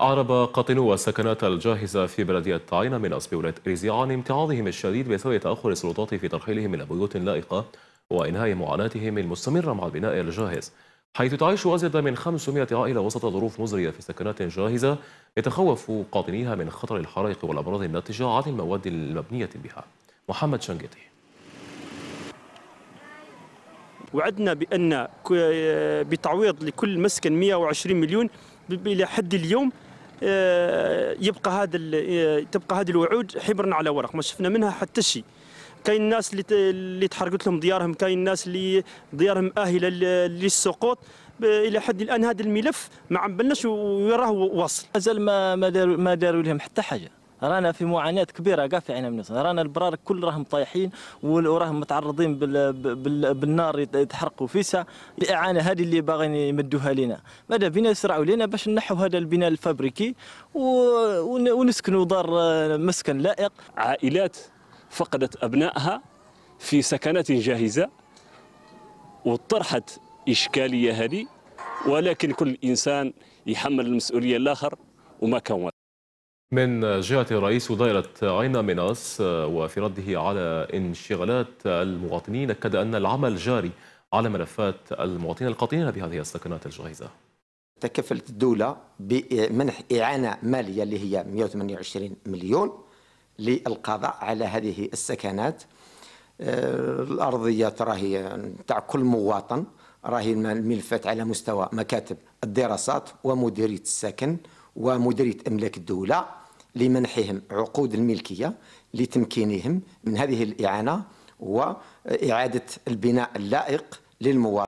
أعرب قاطنو السكنات الجاهزة في بلدية طاينة من أسبولة إريزيا عن امتعاضهم الشديد بسبب تأخر السلطات في ترحيلهم إلى بيوت لائقة وإنهاء معاناتهم المستمرة مع البناء الجاهز حيث تعيش أزيد من 500 عائلة وسط ظروف مزرية في سكنات جاهزة يتخوف قاطنيها من خطر الحرائق والأمراض الناتجة عن المواد المبنية بها محمد شنقيطي وعدنا بأن بتعويض لكل مسكن 120 مليون إلى حد اليوم آه، يبقى هذا آه، تبقى هذه الوعود حبر على ورق ما شفنا منها حتى شيء كاين الناس اللي اللي تحرقت لهم ديارهم كاين الناس اللي ديارهم اهله للسقوط الى حد الان هذا الملف ما عم وراه واصل مازال ما ما داروا لهم حتى حاجه رانا في معاناه كبيره كاع في عين ميسن رانا البرار كل راهم طايحين وراهم متعرضين بال... بال... بالنار يتحرقوا فيسا الاعانه هذه اللي باغيين يمدوها لنا ماذا بينا يسرعوا لنا باش نحوا هذا البناء الفابريكي و... ونسكنوا دار مسكن لائق عائلات فقدت ابنائها في سكنات جاهزه وطرحت اشكاليه هذه ولكن كل انسان يحمل المسؤوليه الاخر وما كان من جهة رئيس دائرة عين ميناس وفي رده على انشغالات المواطنين أكد أن العمل جاري على ملفات المواطنين القاطنين بهذه السكنات الجاهزة تكفلت الدولة بمنح إعانة مالية اللي هي 128 مليون للقضاء على هذه السكنات آه، الأرضية راهي تاع كل مواطن راهي الملفات على مستوى مكاتب الدراسات ومديرية السكن ومديرية إملاك الدولة لمنحهم عقود الملكية لتمكينهم من هذه الإعانة وإعادة البناء اللائق للمواطن